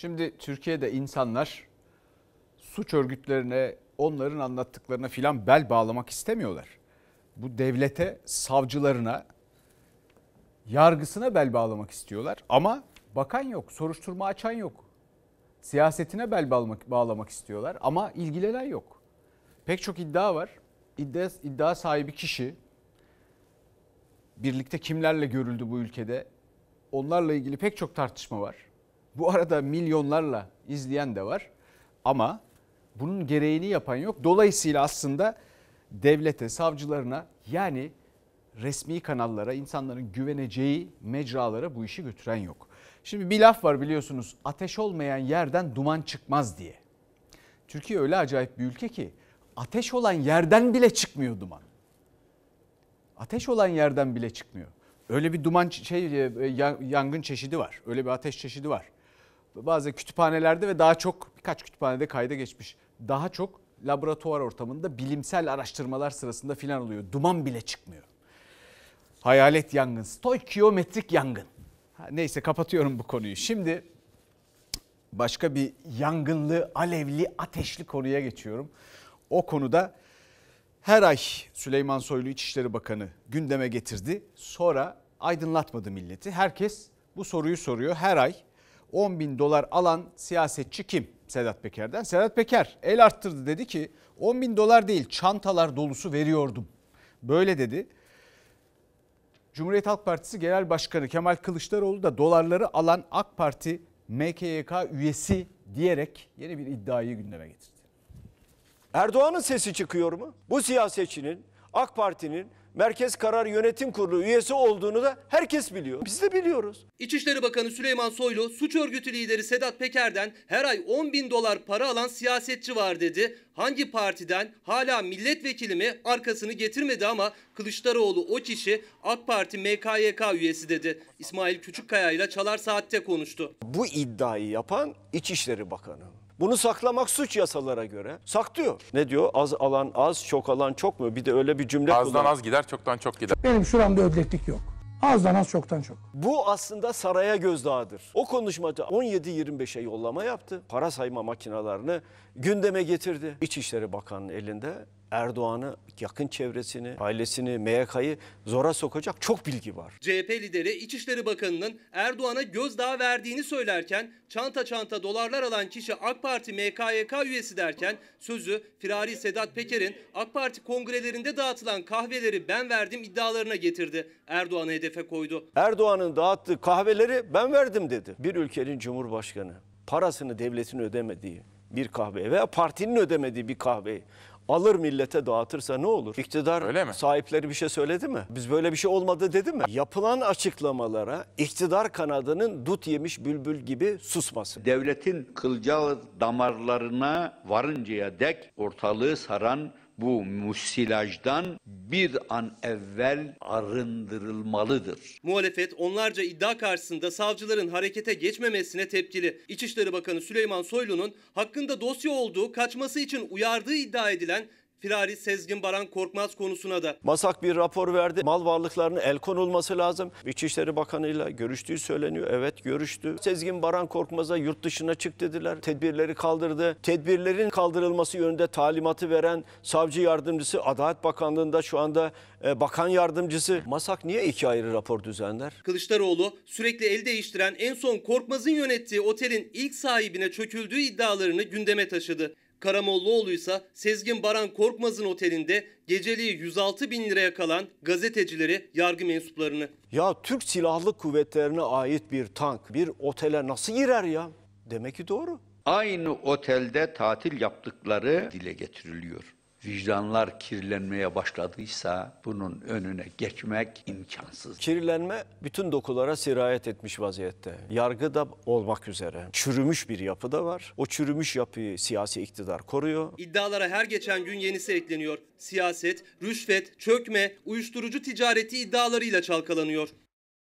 Şimdi Türkiye'de insanlar suç örgütlerine, onların anlattıklarına filan bel bağlamak istemiyorlar. Bu devlete, savcılarına, yargısına bel bağlamak istiyorlar ama bakan yok, soruşturma açan yok. Siyasetine bel bağlamak, istiyorlar ama ilgilenen yok. Pek çok iddia var. İddia, iddia sahibi kişi birlikte kimlerle görüldü bu ülkede? Onlarla ilgili pek çok tartışma var bu arada milyonlarla izleyen de var ama bunun gereğini yapan yok. Dolayısıyla aslında devlete, savcılarına yani resmi kanallara, insanların güveneceği mecralara bu işi götüren yok. Şimdi bir laf var biliyorsunuz ateş olmayan yerden duman çıkmaz diye. Türkiye öyle acayip bir ülke ki ateş olan yerden bile çıkmıyor duman. Ateş olan yerden bile çıkmıyor. Öyle bir duman şey e, e, yangın çeşidi var. Öyle bir ateş çeşidi var bazı kütüphanelerde ve daha çok birkaç kütüphanede kayda geçmiş. Daha çok laboratuvar ortamında bilimsel araştırmalar sırasında filan oluyor. Duman bile çıkmıyor. Hayalet yangın, stoikyometrik yangın. neyse kapatıyorum bu konuyu. Şimdi başka bir yangınlı, alevli, ateşli konuya geçiyorum. O konuda her ay Süleyman Soylu İçişleri Bakanı gündeme getirdi. Sonra aydınlatmadı milleti. Herkes bu soruyu soruyor. Her ay 10 bin dolar alan siyasetçi kim? Sedat Peker'den. Sedat Peker el arttırdı dedi ki 10 bin dolar değil çantalar dolusu veriyordum. Böyle dedi. Cumhuriyet Halk Partisi Genel Başkanı Kemal Kılıçdaroğlu da dolarları alan AK Parti MKYK üyesi diyerek yeni bir iddiayı gündeme getirdi. Erdoğan'ın sesi çıkıyor mu? Bu siyasetçinin, AK Parti'nin Merkez Karar Yönetim Kurulu üyesi olduğunu da herkes biliyor. Biz de biliyoruz. İçişleri Bakanı Süleyman Soylu suç örgütü lideri Sedat Peker'den her ay 10 bin dolar para alan siyasetçi var dedi. Hangi partiden hala milletvekili mi arkasını getirmedi ama Kılıçdaroğlu o kişi AK Parti MKYK üyesi dedi. İsmail Küçükkaya ile Çalar Saat'te konuştu. Bu iddiayı yapan İçişleri Bakanı. Bunu saklamak suç yasalara göre. Saklıyor. Ne diyor? Az alan az, çok alan çok mu? Bir de öyle bir cümle Azdan kullanıyor. az gider, çoktan çok gider. Benim şuramda ödleklik yok. Azdan az çoktan çok. Bu aslında saraya gözdağıdır. O konuşmacı 17-25'e yollama yaptı. Para sayma makinalarını gündeme getirdi. İçişleri Bakanı'nın elinde Erdoğan'ı, yakın çevresini, ailesini, MYK'yı zora sokacak çok bilgi var. CHP lideri İçişleri Bakanı'nın Erdoğan'a gözdağı verdiğini söylerken çanta çanta dolarlar alan kişi AK Parti MKYK üyesi derken sözü Firari Sedat Peker'in AK Parti kongrelerinde dağıtılan kahveleri ben verdim iddialarına getirdi. Erdoğan'ı hedefe koydu. Erdoğan'ın dağıttığı kahveleri ben verdim dedi. Bir ülkenin cumhurbaşkanı parasını devletin ödemediği bir kahve veya partinin ödemediği bir kahveyi alır millete dağıtırsa ne olur? İktidar Öyle mi? sahipleri bir şey söyledi mi? Biz böyle bir şey olmadı dedi mi? Yapılan açıklamalara iktidar kanadının dut yemiş bülbül gibi susması. Devletin kılcal damarlarına varıncaya dek ortalığı saran bu musilajdan bir an evvel arındırılmalıdır. Muhalefet onlarca iddia karşısında savcıların harekete geçmemesine tepkili. İçişleri Bakanı Süleyman Soylu'nun hakkında dosya olduğu kaçması için uyardığı iddia edilen firari Sezgin Baran Korkmaz konusuna da. Masak bir rapor verdi. Mal varlıklarının el konulması lazım. İçişleri Bakanı'yla görüştüğü söyleniyor. Evet görüştü. Sezgin Baran Korkmaz'a yurt dışına çık dediler. Tedbirleri kaldırdı. Tedbirlerin kaldırılması yönünde talimatı veren savcı yardımcısı Adalet Bakanlığı'nda şu anda e, bakan yardımcısı. Masak niye iki ayrı rapor düzenler? Kılıçdaroğlu sürekli el değiştiren en son Korkmaz'ın yönettiği otelin ilk sahibine çöküldüğü iddialarını gündeme taşıdı. Karamollaoğlu ise Sezgin Baran Korkmaz'ın otelinde geceliği 106 bin liraya kalan gazetecileri, yargı mensuplarını. Ya Türk Silahlı Kuvvetlerine ait bir tank bir otele nasıl girer ya? Demek ki doğru. Aynı otelde tatil yaptıkları dile getiriliyor vicdanlar kirlenmeye başladıysa bunun önüne geçmek imkansız. Kirlenme bütün dokulara sirayet etmiş vaziyette. Yargı da olmak üzere. Çürümüş bir yapı da var. O çürümüş yapıyı siyasi iktidar koruyor. İddialara her geçen gün yenisi ekleniyor. Siyaset, rüşvet, çökme, uyuşturucu ticareti iddialarıyla çalkalanıyor.